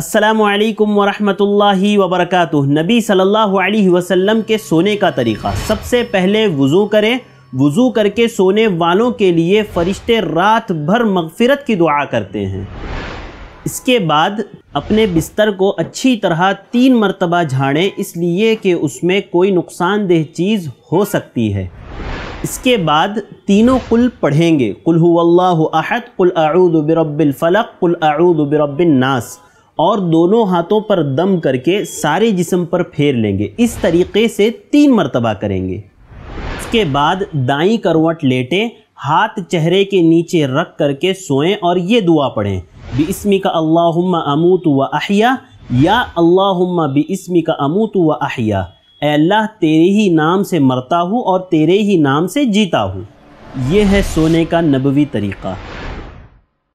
असलकम वरहमतुल्लाहि वबरक नबी सल्लल्लाहु अलैहि वसल्लम के सोने का तरीक़ा सबसे पहले वज़ू करें वज़ू करके सोने वालों के लिए फ़रिश्ते रात भर मगफ़रत की दुआ करते हैं इसके बाद अपने बिस्तर को अच्छी तरह तीन मरतबा झाड़ें इसलिए कि उसमें कोई नुकसानदेह चीज़ हो सकती है इसके बाद तीनों कुल पढ़ेंगे कुल अहद कुल आऊद कुल आऊद नास और दोनों हाथों पर दम करके सारे जिसम पर फेर लेंगे इस तरीके से तीन मरतबा करेंगे इसके बाद दाई करवट लेटें हाथ चेहरे के नीचे रख करके सोएं और ये दुआ पढ़ें इसमी का अल्लाहुम्मा अमूत व अहिया या बी इसमी का अमूत व अहिया अल्लाह तेरे ही नाम से मरता हूँ और तेरे ही नाम से जीता हूँ यह है सोने का नबवी तरीक़ा